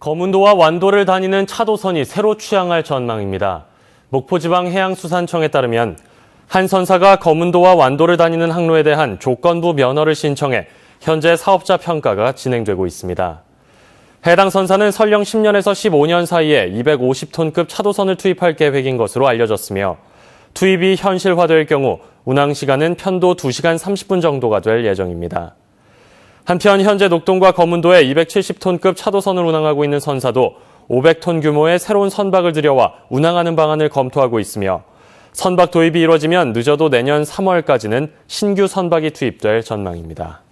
거문도와 완도를 다니는 차도선이 새로 취항할 전망입니다. 목포지방해양수산청에 따르면 한 선사가 거문도와 완도를 다니는 항로에 대한 조건부 면허를 신청해 현재 사업자 평가가 진행되고 있습니다. 해당 선사는 설령 10년에서 15년 사이에 250톤급 차도선을 투입할 계획인 것으로 알려졌으며 투입이 현실화될 경우 운항 시간은 편도 2시간 30분 정도가 될 예정입니다. 한편 현재 녹동과 거문도에 270톤급 차도선을 운항하고 있는 선사도 500톤 규모의 새로운 선박을 들여와 운항하는 방안을 검토하고 있으며 선박 도입이 이뤄지면 늦어도 내년 3월까지는 신규 선박이 투입될 전망입니다.